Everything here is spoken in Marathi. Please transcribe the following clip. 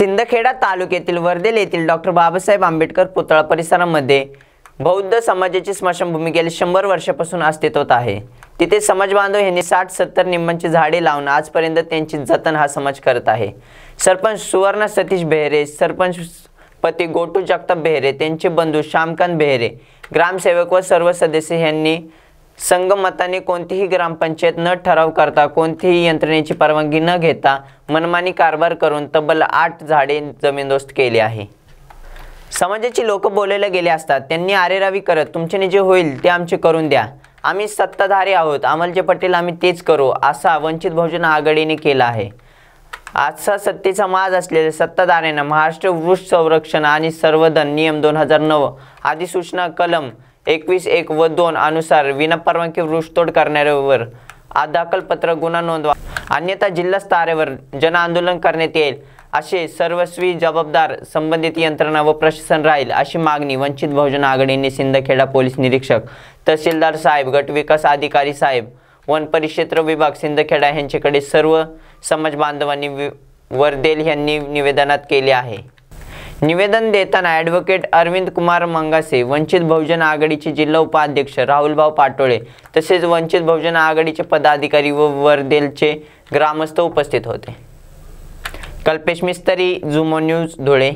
सिंदखेडा तालुक्यातील वर्देल येथील डॉक्टर बाबासाहेब आंबेडकर पुतळा परिसरामध्ये बौद्ध समाजाची स्मशानभूमी गेली शंभर वर्षापासून अस्तित्वात आहे तिथे समाज बांधव यांनी साठ सत्तर निंबांची झाडे लावून आजपर्यंत त्यांची जतन हा समाज करत आहे सरपंच सुवर्ण सतीश बेहरे सरपंच पती गोटू जगताप बेहरे त्यांचे बंधू श्यामकांत बेहरे ग्रामसेवक व सर्व सदस्य यांनी संगमताने कोणतीही ग्रामपंचायत न ठराव करता कोणतीही यंत्रणेची परवानगी न घेता मनमानी कारभार करून तब्बल आठ झाडे जमीनदोस्त केली आहे समाजाची लोक बोलायला गेले असतात त्यांनी आरेरावी करत तुमच्याने जे होईल ते आमचे करून द्या आम्ही सत्ताधारी आहोत अमलजे पटेल आम्ही तेच करू असा वंचित बहुजन आघाडीने केला आहे आजचा सत्तेचा माज असलेल्या सत्ताधाऱ्यांना महाराष्ट्र वृक्ष संरक्षण आणि सर्वधन नियम दोन हजार नऊ अधिसूचना कलम एकवीस एक व दोन अनुसार विनापरवानगी वृक्षतोड करणाऱ्यावर दाखलपत्र गुन्हा नोंदवा अन्यथा जिल्हा स्तरावर जनआंदोलन करण्यात येईल असे सर्वस्वी जबाबदार संबंधित यंत्रणा व प्रशासन राहील अशी मागणी वंचित बहुजन आघाडीने सिंदखेडा पोलीस निरीक्षक तहसीलदार साहेब गटविकास अधिकारी साहेब वन परिक्षेत्र विभाग सिंदखेडा यांच्याकडे सर्व समाज बांधवांनी वर्देल यांनी निवेदनात केले आहे निवेदन देताना ॲडव्होकेट अरविंद कुमार मंगासे वंचित बहुजन आघाडीचे जिल्हा उपाध्यक्ष राहुलभाऊ पाटोळे तसेच वंचित बहुजन आघाडीचे पदाधिकारी व वर्देलचे ग्रामस्थ उपस्थित होते कल्पेश मिस्तरी झुमो न्यूज धुळे